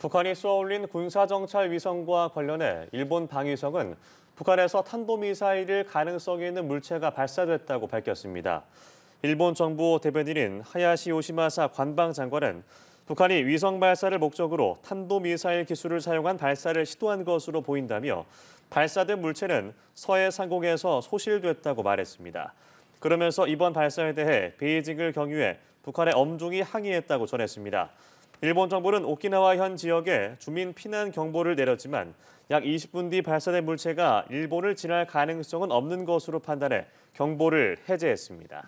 북한이 쏘아올린 군사정찰 위성과 관련해 일본 방위성은 북한에서 탄도미사일일 가능성이 있는 물체가 발사됐다고 밝혔습니다. 일본 정부 대변인인 하야시 요시마사 관방장관은 북한이 위성 발사를 목적으로 탄도미사일 기술을 사용한 발사를 시도한 것으로 보인다며 발사된 물체는 서해 상공에서 소실됐다고 말했습니다. 그러면서 이번 발사에 대해 베이징을 경유해 북한에 엄중히 항의했다고 전했습니다. 일본 정부는 오키나와 현 지역에 주민 피난 경보를 내렸지만 약 20분 뒤 발사된 물체가 일본을 지날 가능성은 없는 것으로 판단해 경보를 해제했습니다.